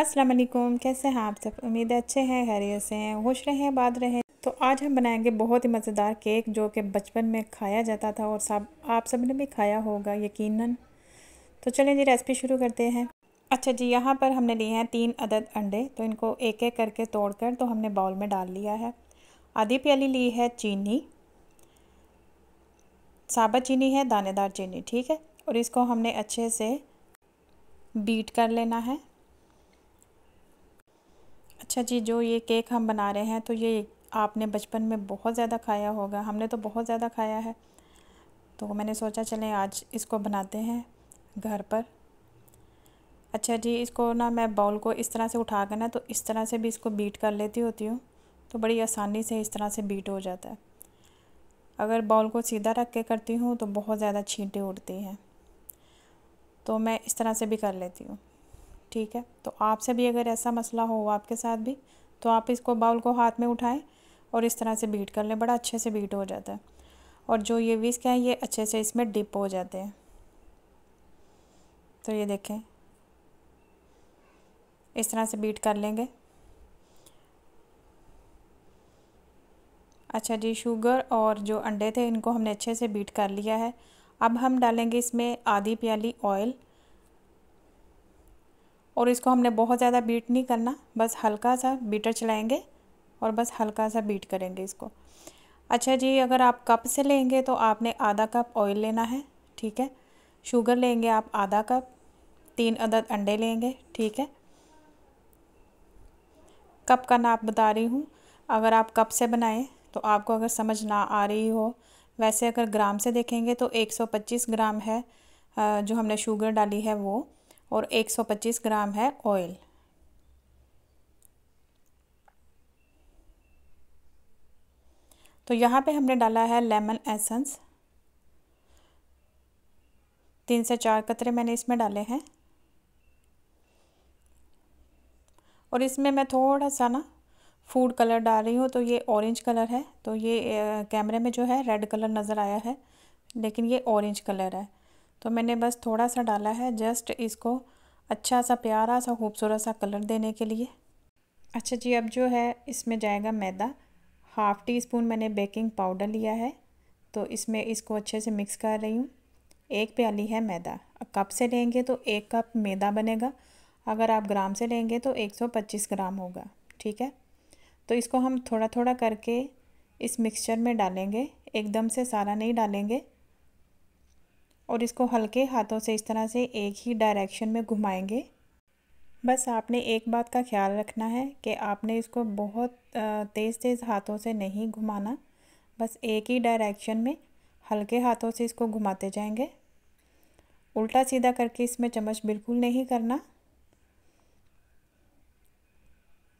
अस्सलाम वालेकुम कैसे हैं आप सब उम्मीद है अच्छे हैं खैरियत से हैं खुश रहें बाद रहें तो आज हम बनाएंगे बहुत ही मज़ेदार केक जो कि बचपन में खाया जाता था और सब आप सब ने भी खाया होगा यकीनन तो चलें जी रेसिपी शुरू करते हैं अच्छा जी यहाँ पर हमने लिए हैं तीन अदद अंडे तो इनको एक एक करके तोड़ कर तो हमने बाउल में डाल लिया है आधी प्याली ली है चीनी साबत चीनी है दानेदार चीनी ठीक है और इसको हमने अच्छे से बीट कर लेना है अच्छा जी जो ये केक हम बना रहे हैं तो ये आपने बचपन में बहुत ज़्यादा खाया होगा हमने तो बहुत ज़्यादा खाया है तो मैंने सोचा चलें आज इसको बनाते हैं घर पर अच्छा जी इसको ना मैं बाउल को इस तरह से उठा कर ना तो इस तरह से भी इसको बीट कर लेती होती हूँ तो बड़ी आसानी से इस तरह से बीट हो जाता है अगर बाउल को सीधा रख के करती हूँ तो बहुत ज़्यादा छींटे उड़ती हैं तो मैं इस तरह से भी कर लेती हूँ ठीक है तो आपसे भी अगर ऐसा मसला हो आपके साथ भी तो आप इसको बाउल को हाथ में उठाएं और इस तरह से बीट कर लें बड़ा अच्छे से बीट हो जाता है और जो ये विस्क हैं ये अच्छे से इसमें डिप हो जाते हैं तो ये देखें इस तरह से बीट कर लेंगे अच्छा जी शुगर और जो अंडे थे इनको हमने अच्छे से बीट कर लिया है अब हम डालेंगे इसमें आधी प्याली ऑयल और इसको हमने बहुत ज़्यादा बीट नहीं करना बस हल्का सा बीटर चलाएंगे और बस हल्का सा बीट करेंगे इसको अच्छा जी अगर आप कप से लेंगे तो आपने आधा कप ऑयल लेना है ठीक है शुगर लेंगे आप आधा कप तीन अदद अंडे लेंगे ठीक है कप का नाप बता रही हूँ अगर आप कप से बनाएं तो आपको अगर समझ ना आ रही हो वैसे अगर ग्राम से देखेंगे तो 125 ग्राम है जो हमने शुगर डाली है वो और 125 ग्राम है ऑयल तो यहाँ पे हमने डाला है लेमन एसेंस तीन से चार कतरे मैंने इसमें डाले हैं और इसमें मैं थोड़ा सा ना फूड कलर डाल रही हूँ तो ये ऑरेंज कलर है तो ये कैमरे में जो है रेड कलर नज़र आया है लेकिन ये ऑरेंज कलर है तो मैंने बस थोड़ा सा डाला है जस्ट इसको अच्छा सा प्यारा सा खूबसूरत सा कलर देने के लिए अच्छा जी अब जो है इसमें जाएगा मैदा हाफ़ टी स्पून मैंने बेकिंग पाउडर लिया है तो इसमें इसको अच्छे से मिक्स कर रही हूँ एक प्याली है मैदा कप से लेंगे तो एक कप मैदा बनेगा अगर आप ग्राम से लेंगे तो 125 ग्राम होगा ठीक है तो इसको हम थोड़ा थोड़ा करके इस मिक्सचर में डालेंगे एकदम से सारा नहीं डालेंगे और इसको हल्के हाथों से इस तरह से एक ही डायरेक्शन में घुमाएंगे बस आपने एक बात का ख्याल रखना है कि आपने इसको बहुत तेज़ तेज़ हाथों से नहीं घुमाना बस एक ही डायरेक्शन में हल्के हाथों से इसको घुमाते जाएंगे उल्टा सीधा करके इसमें चम्मच बिल्कुल नहीं करना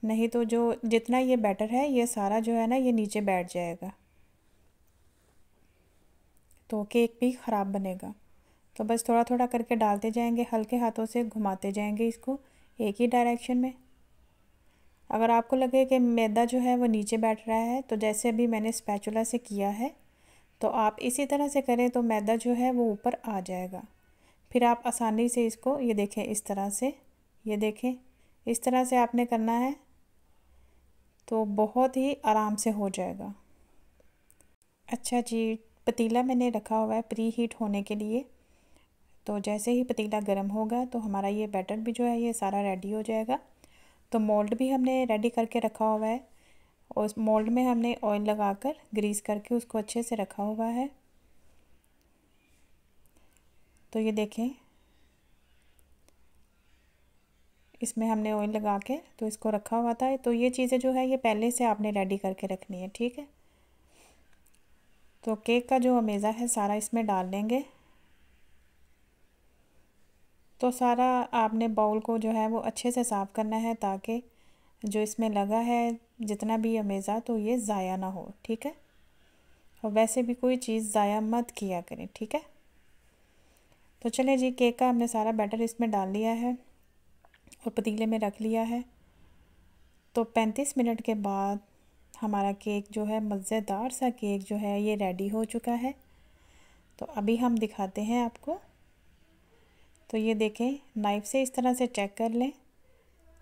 नहीं तो जो जितना ये बैटर है ये सारा जो है ना ये नीचे बैठ जाएगा तो केक भी ख़राब बनेगा तो बस थोड़ा थोड़ा करके डालते जाएंगे हल्के हाथों से घुमाते जाएंगे इसको एक ही डायरेक्शन में अगर आपको लगे कि मैदा जो है वो नीचे बैठ रहा है तो जैसे अभी मैंने स्पैचुला से किया है तो आप इसी तरह से करें तो मैदा जो है वो ऊपर आ जाएगा फिर आप आसानी से इसको ये देखें इस तरह से ये देखें इस तरह से आपने करना है तो बहुत ही आराम से हो जाएगा अच्छा जी पतीला मैंने रखा हुआ है प्री हीट होने के लिए तो जैसे ही पतीला गर्म होगा तो हमारा ये बैटर भी जो है ये सारा रेडी हो जाएगा तो मोल्ड भी हमने रेडी करके रखा हुआ है और उस मोल्ड में हमने ऑयल लगाकर ग्रीस करके उसको अच्छे से रखा हुआ है तो ये देखें इसमें हमने ऑयल लगा के तो इसको रखा हुआ था तो ये चीज़ें जो है ये पहले से आपने रेडी करके रखनी है ठीक है तो केक का जो अमेज़ा है सारा इसमें डाल लेंगे तो सारा आपने बाउल को जो है वो अच्छे से साफ़ करना है ताकि जो इसमें लगा है जितना भी अमेज़ा तो ये ज़ाया ना हो ठीक है और वैसे भी कोई चीज़ ज़ाया मत किया करें ठीक है तो चले जी केक का हमने सारा बैटर इसमें डाल लिया है और पतीले में रख लिया है तो पैंतीस मिनट के बाद हमारा केक जो है मज़ेदार सा केक जो है ये रेडी हो चुका है तो अभी हम दिखाते हैं आपको तो ये देखें नाइफ से इस तरह से चेक कर लें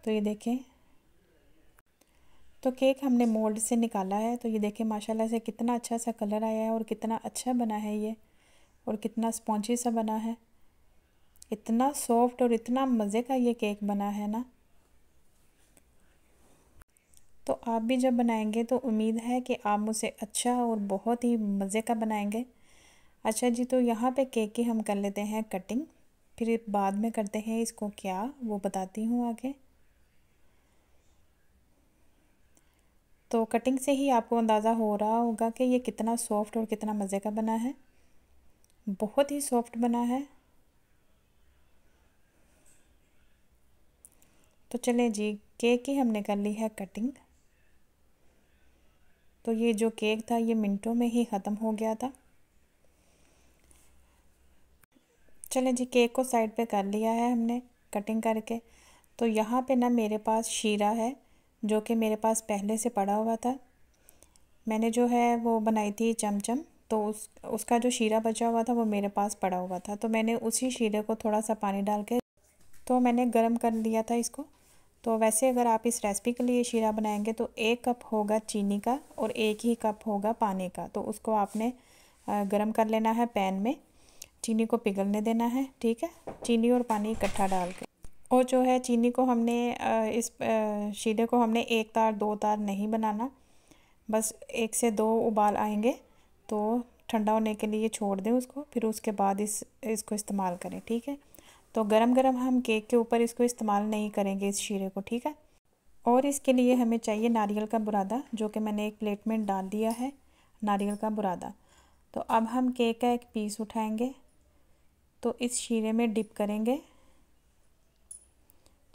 तो ये देखें तो केक हमने मोल्ड से निकाला है तो ये देखें माशाल्लाह से कितना अच्छा सा कलर आया है और कितना अच्छा बना है ये और कितना स्पॉन्ची सा बना है इतना सॉफ्ट और इतना मज़े का ये केक बना है ना तो आप भी जब बनाएंगे तो उम्मीद है कि आप उसे अच्छा और बहुत ही मज़े का बनाएंगे अच्छा जी तो यहाँ पे केक की हम कर लेते हैं कटिंग फिर बाद में करते हैं इसको क्या वो बताती हूँ आगे तो कटिंग से ही आपको अंदाज़ा हो रहा होगा कि ये कितना सॉफ्ट और कितना मज़े का बना है बहुत ही सॉफ्ट बना है तो चलें जी केक की हमने कर ली है कटिंग तो ये जो केक था ये मिनटों में ही ख़त्म हो गया था चलें जी केक को साइड पे कर लिया है हमने कटिंग करके तो यहाँ पे ना मेरे पास शीरा है जो कि मेरे पास पहले से पड़ा हुआ था मैंने जो है वो बनाई थी चमचम तो उस उसका जो शीरा बचा हुआ था वो मेरे पास पड़ा हुआ था तो मैंने उसी शीरे को थोड़ा सा पानी डाल के तो मैंने गर्म कर लिया था इसको तो वैसे अगर आप इस रेसिपी के लिए शीरा बनाएंगे तो एक कप होगा चीनी का और एक ही कप होगा पानी का तो उसको आपने गर्म कर लेना है पैन में चीनी को पिघलने देना है ठीक है चीनी और पानी इकट्ठा डाल के और जो है चीनी को हमने इस शीरे को हमने एक तार दो तार नहीं बनाना बस एक से दो उबाल आएंगे तो ठंडा होने के लिए छोड़ दें उसको फिर उसके बाद इस इसको इस्तेमाल करें ठीक है तो गरम गरम हम केक के ऊपर इसको इस्तेमाल नहीं करेंगे इस शीरे को ठीक है और इसके लिए हमें चाहिए नारियल का बुरादा जो कि मैंने एक प्लेट में डाल दिया है नारियल का बुरादा तो अब हम केक का एक पीस उठाएंगे तो इस शीरे में डिप करेंगे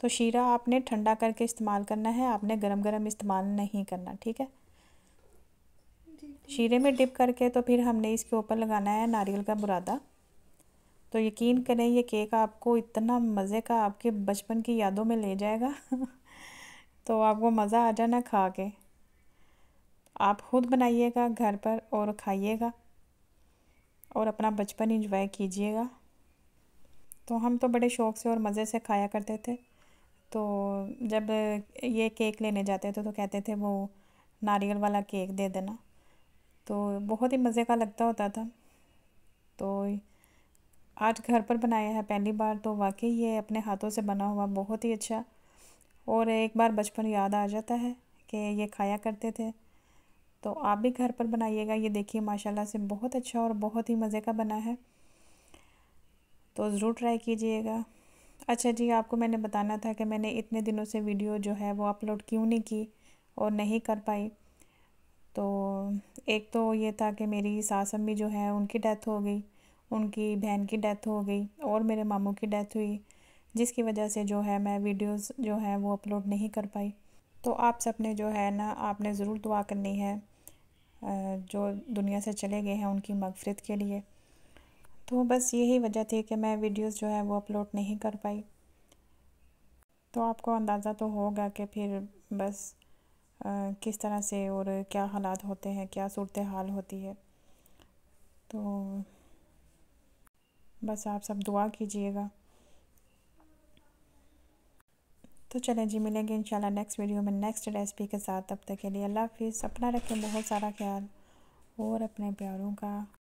तो शीरा आपने ठंडा करके इस्तेमाल करना है आपने गरम गरम इस्तेमाल नहीं करना ठीक है शीरे में डिप करके तो फिर हमने इसके ऊपर लगाना है नारियल का बुरादा तो यकीन करें ये केक आपको इतना मज़े का आपके बचपन की यादों में ले जाएगा तो आपको मज़ा आ जाना खा के आप खुद बनाइएगा घर पर और खाइएगा और अपना बचपन इंजॉय कीजिएगा तो हम तो बड़े शौक़ से और मज़े से खाया करते थे तो जब ये केक लेने जाते थे तो कहते थे वो नारियल वाला केक दे देना तो बहुत ही मज़े का लगता होता था तो आज घर पर बनाया है पहली बार तो वाकई ये अपने हाथों से बना हुआ बहुत ही अच्छा और एक बार बचपन याद आ जाता है कि ये खाया करते थे तो आप भी घर पर बनाइएगा ये देखिए माशाल्लाह से बहुत अच्छा और बहुत ही मज़े का बना है तो ज़रूर ट्राई कीजिएगा अच्छा जी आपको मैंने बताना था कि मैंने इतने दिनों से वीडियो जो है वो अपलोड क्यों नहीं की और नहीं कर पाई तो एक तो ये था कि मेरी सास अम्मी जो है उनकी डेथ हो गई उनकी बहन की डेथ हो गई और मेरे मामू की डेथ हुई जिसकी वजह से जो है मैं वीडियोस जो है वो अपलोड नहीं कर पाई तो आप सबने जो है ना आपने ज़रूर दुआ करनी है जो दुनिया से चले गए हैं उनकी मगफरत के लिए तो बस यही वजह थी कि मैं वीडियोस जो है वो अपलोड नहीं कर पाई तो आपको अंदाज़ा तो होगा कि फिर बस आ, किस तरह से और क्या हालात होते हैं क्या सूरत हाल होती है तो बस आप सब दुआ कीजिएगा तो चलें जी मिलेंगे इंशाल्लाह नेक्स्ट वीडियो में नेक्स्ट रेसिपी के साथ तब तक के लिए अल्लाह हाफिज़ अपना रखें बहुत सारा ख्याल और अपने प्यारों का